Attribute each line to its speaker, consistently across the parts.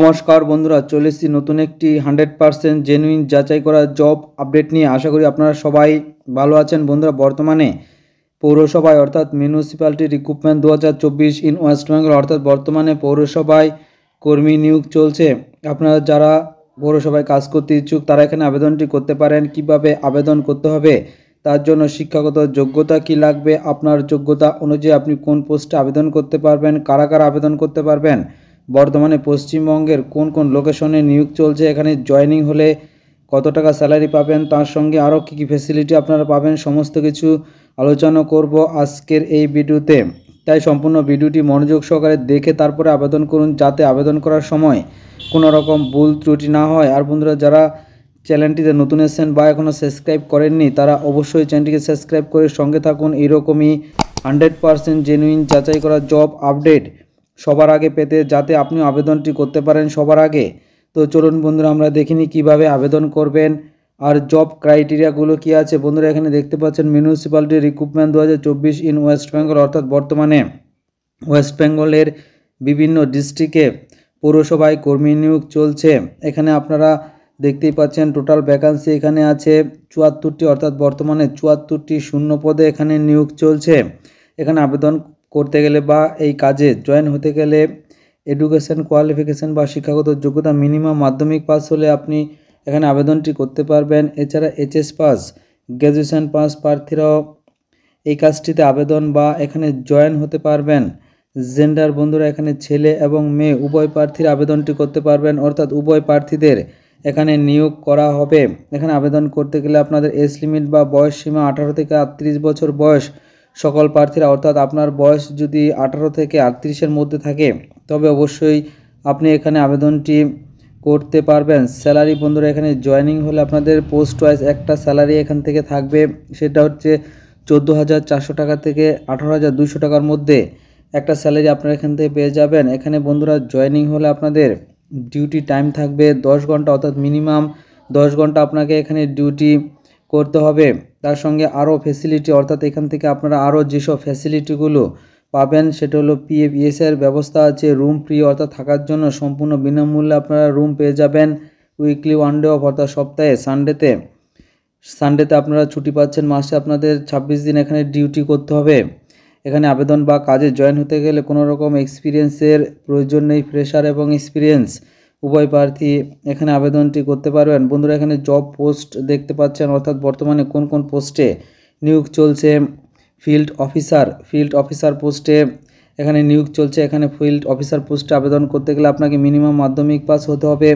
Speaker 1: নমস্কার বন্ধুরা চলে এসেছি নতুন একটি হান্ড্রেড পারসেন্ট জেনুইন যাচাই করা জব আপডেট নিয়ে আশা করি আপনারা সবাই ভালো আছেন বন্ধুরা বর্তমানে পৌরসভায় অর্থাৎ মিউনিসিপ্যালিটি রিক্রুটমেন্ট দু ইন ওয়েস্ট বেঙ্গল অর্থাৎ বর্তমানে পৌরসভায় কর্মী নিয়োগ চলছে আপনারা যারা পৌরসভায় কাজ করতে ইচ্ছুক তারা এখানে আবেদনটি করতে পারেন কিভাবে আবেদন করতে হবে তার জন্য শিক্ষাগত যোগ্যতা কি লাগবে আপনার যোগ্যতা অনুযায়ী আপনি কোন পোস্টে আবেদন করতে পারবেন কারা কারা আবেদন করতে পারবেন বর্তমানে পশ্চিমবঙ্গের কোন কোন লোকেশনে নিয়োগ চলছে এখানে জয়নিং হলে কত টাকা স্যালারি পাবেন তার সঙ্গে আরও কী কী ফেসিলিটি আপনারা পাবেন সমস্ত কিছু আলোচনা করব আজকের এই ভিডিওতে তাই সম্পূর্ণ ভিডিওটি মনোযোগ সহকারে দেখে তারপরে আবেদন করুন যাতে আবেদন করার সময় কোনো রকম ভুল ত্রুটি না হয় আর বন্ধুরা যারা চ্যানেলটিতে নতুন এসেছেন বা এখনও সাবস্ক্রাইব করেননি তারা অবশ্যই চ্যানেলটিকে সাবস্ক্রাইব করে সঙ্গে থাকুন এরকমই হান্ড্রেড পারসেন্ট জেনুইন যাচাই করা জব আপডেট সবার আগে পেতে যাতে আপনি আবেদনটি করতে পারেন সবার আগে তো চলুন বন্ধুরা আমরা দেখিনি কিভাবে আবেদন করবেন আর জব ক্রাইটেরিয়াগুলো কি আছে বন্ধুরা এখানে দেখতে পাচ্ছেন মিউনিসিপ্যালিটি রিক্রুটমেন্ট দু ইন ওয়েস্ট বেঙ্গল অর্থাৎ বর্তমানে ওয়েস্ট বেঙ্গলের বিভিন্ন ডিস্ট্রিক্টে পৌরসভায় কর্মী নিয়োগ চলছে এখানে আপনারা দেখতেই পাচ্ছেন টোটাল ভ্যাকান্সি এখানে আছে চুয়াত্তরটি অর্থাৎ বর্তমানে চুয়াত্তরটি শূন্য পদে এখানে নিয়োগ চলছে এখানে আবেদন করতে গেলে বা এই কাজে জয়েন হতে গেলে এডুকেশন কোয়ালিফিকেশান বা শিক্ষাগত যোগ্যতা মিনিমাম মাধ্যমিক পাস হলে আপনি এখানে আবেদনটি করতে পারবেন এছাড়া এইচএস পাস গ্র্যাজুয়েশান পাস প্রার্থীরাও এই কাজটিতে আবেদন বা এখানে জয়েন হতে পারবেন জেন্ডার বন্ধুরা এখানে ছেলে এবং মেয়ে উভয় প্রার্থীর আবেদনটি করতে পারবেন অর্থাৎ উভয় প্রার্থীদের এখানে নিয়োগ করা হবে এখানে আবেদন করতে গেলে আপনাদের এজ লিমিট বা বয়স সীমা আঠারো থেকে আটত্রিশ বছর বয়স সকল প্রার্থীরা অর্থাৎ আপনার বয়স যদি আঠারো থেকে আটত্রিশের মধ্যে থাকে তবে অবশ্যই আপনি এখানে আবেদনটি করতে পারবেন স্যালারি বন্ধুরা এখানে জয়নিং হলে আপনাদের পোস্ট ওয়াইজ একটা স্যালারি এখান থেকে থাকবে সেটা হচ্ছে চোদ্দো হাজার চারশো টাকা থেকে আঠারো হাজার দুশো টাকার মধ্যে একটা স্যালারি আপনারা এখান থেকে পেয়ে যাবেন এখানে বন্ধুরা জয়নিং হলে আপনাদের ডিউটি টাইম থাকবে দশ ঘন্টা অর্থাৎ মিনিমাম দশ ঘন্টা আপনাকে এখানে ডিউটি করতে হবে তার সঙ্গে আরও ফ্যাসিলিটি অর্থাৎ এখান থেকে আপনারা আরও যেসব ফ্যাসিলিটিগুলো পাবেন সেটা হলো পিএফএসের e ব্যবস্থা আছে রুম ফ্রি অর্থাৎ থাকার জন্য সম্পূর্ণ বিনামূল্যে আপনারা রুম পেয়ে যাবেন উইকলি ওয়ান ডে অফ অর্থাৎ সপ্তাহে সানডেতে সানডেতে আপনারা ছুটি পাচ্ছেন মাসে আপনাদের ২৬ দিন এখানে ডিউটি করতে হবে এখানে আবেদন বা কাজে জয়েন হতে গেলে কোনো রকম এক্সপিরিয়েন্সের প্রয়োজন নেই ফ্রেশার এবং এক্সপিরিয়েন্স উভয় প্রার্থী এখানে আবেদনটি করতে পারবেন বন্ধুরা এখানে জব পোস্ট দেখতে পাচ্ছেন অর্থাৎ বর্তমানে কোন কোন পোস্টে নিয়োগ চলছে ফিল্ড অফিসার ফিল্ড অফিসার পোস্টে এখানে নিয়োগ চলছে এখানে ফিল্ড অফিসার পোস্টে আবেদন করতে গেলে আপনাকে মিনিমাম মাধ্যমিক পাস হতে হবে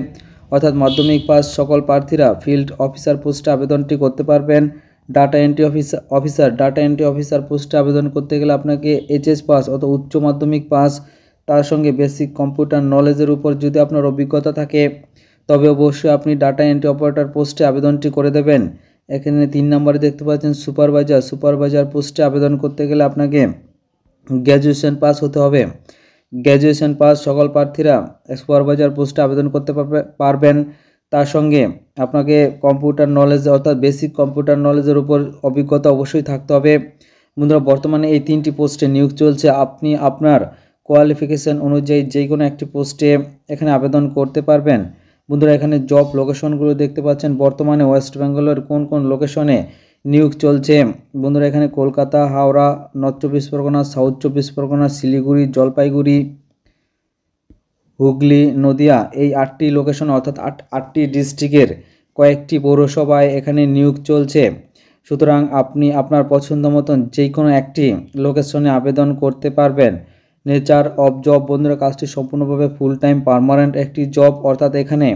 Speaker 1: অর্থাৎ মাধ্যমিক পাস সকল প্রার্থীরা ফিল্ড অফিসার পোস্টে আবেদনটি করতে পারবেন data entry officer officer data entry officer পোস্টে আবেদন করতে গেলে আপনাকে এইচএস পাস অর্থাৎ উচ্চ মাধ্যমিক পাস তার সঙ্গে বেসিক কম্পিউটার নলেজের উপর যদি আপনার অভিজ্ঞতা থাকে তবে অবশ্যই আপনি ডাটা এন্ট্রি অপারেটর পোস্টে আবেদনটি করে দেবেন এখানে তিন নম্বরে দেখতে পাচ্ছেন সুপারভাইজার সুপারভাইজার পোস্টে আবেদন করতে গেলে আপনাকে গ্র্যাজুয়েশন পাস হতে হবে গ্র্যাজুয়েশন পাস সকল প্রার্থীরা সুপারভাইজার পোস্টে আবেদন করতে পারবেন তার সঙ্গে আপনাকে কম্পিউটার নলেজ অর্থাৎ বেসিক কম্পিউটার নলেজের উপর অভিজ্ঞতা অবশ্যই থাকতে হবে বন্ধুরা বর্তমানে এই তিনটি পোস্টে নিয়োগ চলছে আপনি আপনার কোয়ালিফিকেশান অনুযায়ী যে কোনো একটি পোস্টে এখানে আবেদন করতে পারবেন বন্ধুরা এখানে জব লোকেশনগুলো দেখতে পাচ্ছেন বর্তমানে ওয়েস্ট বেঙ্গলের কোন কোন লোকেশনে নিয়োগ চলছে বন্ধুরা এখানে কলকাতা হাওড়া নর্থ চব্বিশ পরগনা সাউথ চব্বিশ পরগনা শিলিগুড়ি জলপাইগুড়ি হুগলি নদিয়া এই আটটি লোকেশন অর্থাৎ আট আটটি ডিস্ট্রিক্টের কয়েকটি পৌরসভায় এখানে নিয়োগ চলছে সুতরাং আপনি আপনার পছন্দ মতন যে কোনো একটি লোকেশনে আবেদন করতে পারবেন নেচার অফ জব বন্ধুরা কাজটি সম্পূর্ণভাবে ফুল টাইম পারমানেন্ট একটি জব অর্থাৎ এখানে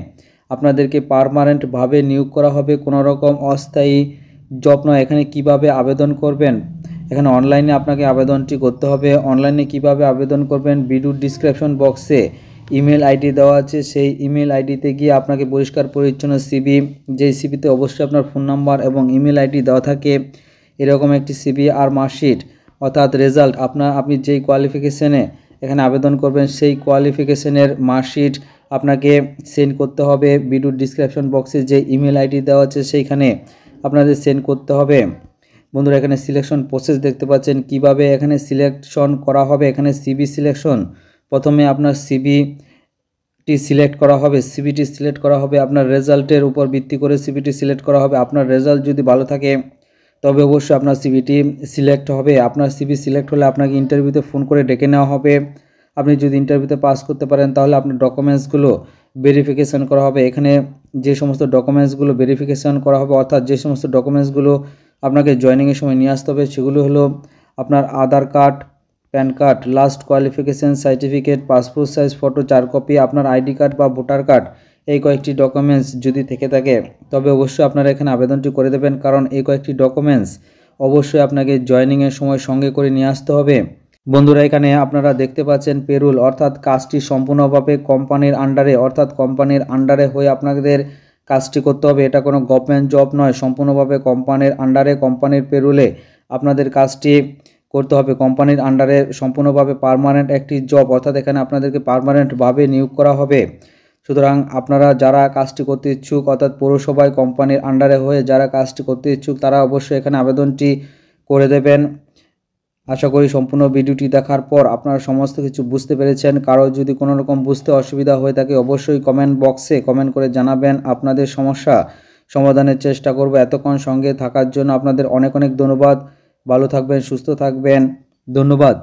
Speaker 1: আপনাদেরকে পারমানেন্টভাবে নিয়োগ করা হবে কোনোরকম রকম অস্থায়ী জব নয় এখানে কিভাবে আবেদন করবেন এখানে অনলাইনে আপনাকে আবেদনটি করতে হবে অনলাইনে কিভাবে আবেদন করবেন ভিডিও ডিসক্রিপশন বক্সে ইমেল আইডি দেওয়া আছে সেই ইমেল আইডিতে গিয়ে আপনাকে পরিষ্কার পরিচ্ছন্ন সিবি যেই সিবিতে অবশ্যই আপনার ফোন নাম্বার এবং ইমেল আইডি দেওয়া থাকে এরকম একটি সিবি আর মার্কশিট অর্থাৎ রেজাল্ট আপনার আপনি যেই কোয়ালিফিকেশানে এখানে আবেদন করবেন সেই কোয়ালিফিকেশনের মার্কশিট আপনাকে সেন্ড করতে হবে ভিডিওর ডিসক্রিপশন বক্সে যে ইমেল আইডি দেওয়া আছে সেইখানে আপনাদের সেন্ড করতে হবে বন্ধুরা এখানে সিলেকশন প্রসেস দেখতে পাচ্ছেন কিভাবে এখানে সিলেকশন করা হবে এখানে সিবি সিলেকশন প্রথমে আপনার সিবিটি সিলেক্ট করা হবে সিবিটি সিলেক্ট করা হবে আপনার রেজাল্টের উপর ভিত্তি করে সিবিটি সিলেক্ট করা হবে আপনার রেজাল্ট যদি ভালো থাকে তবে অবশ্যই আপনার সিভিটি সিলেক্ট হবে আপনার সিভি সিলেক্ট হলে আপনাকে ইন্টারভিউতে ফোন করে ডেকে নেওয়া হবে আপনি যদি ইন্টারভিউতে পাস করতে পারেন তাহলে আপনার ডকুমেন্টসগুলো ভেরিফিকেশান করা হবে এখানে যে সমস্ত ডকুমেন্টসগুলো ভেরিফিকেশান করা হবে অর্থাৎ যে সমস্ত ডকুমেন্টসগুলো আপনাকে জয়নিংয়ের সময় নিয়ে আসতে হবে সেগুলো হলো আপনার Aadhaar card PAN card last qualification certificate passport size photo চার কপি আপনার আইডি কার্ড বা ভোটার কার্ড এই কয়েকটি ডকুমেন্টস যদি থেকে থাকে তবে অবশ্যই আপনারা এখানে আবেদনটি করে দেবেন কারণ এই কয়েকটি ডকুমেন্টস অবশ্যই আপনাকে জয়নিংয়ের সময় সঙ্গে করে নিয়ে আসতে হবে বন্ধুরা এখানে আপনারা দেখতে পাচ্ছেন পেরুল অর্থাৎ কাজটি সম্পূর্ণভাবে কোম্পানির আন্ডারে অর্থাৎ কোম্পানির আন্ডারে হয়ে আপনাদের কাজটি করতে হবে এটা কোনো গভর্নমেন্ট জব নয় সম্পূর্ণভাবে কোম্পানির আন্ডারে কোম্পানির পেরুলে আপনাদের কাজটি করতে হবে কোম্পানির আন্ডারে সম্পূর্ণভাবে পারমানেন্ট একটি জব অর্থাৎ এখানে আপনাদেরকে পারমানেন্টভাবে নিয়োগ করা হবে সুতরাং আপনারা যারা কাজটি করতে ইচ্ছুক অর্থাৎ পৌরসভায় কোম্পানির আন্ডারে হয়ে যারা কাজটি করতে ইচ্ছুক তারা অবশ্যই এখানে আবেদনটি করে দেবেন আশা করি সম্পূর্ণ ভিডিওটি দেখার পর আপনারা সমস্ত কিছু বুঝতে পেরেছেন কারো যদি কোনো রকম বুঝতে অসুবিধা হয়ে থাকে অবশ্যই কমেন্ট বক্সে কমেন্ট করে জানাবেন আপনাদের সমস্যা সমাধানের চেষ্টা করব এতক্ষণ সঙ্গে থাকার জন্য আপনাদের অনেক অনেক ধন্যবাদ ভালো থাকবেন সুস্থ থাকবেন ধন্যবাদ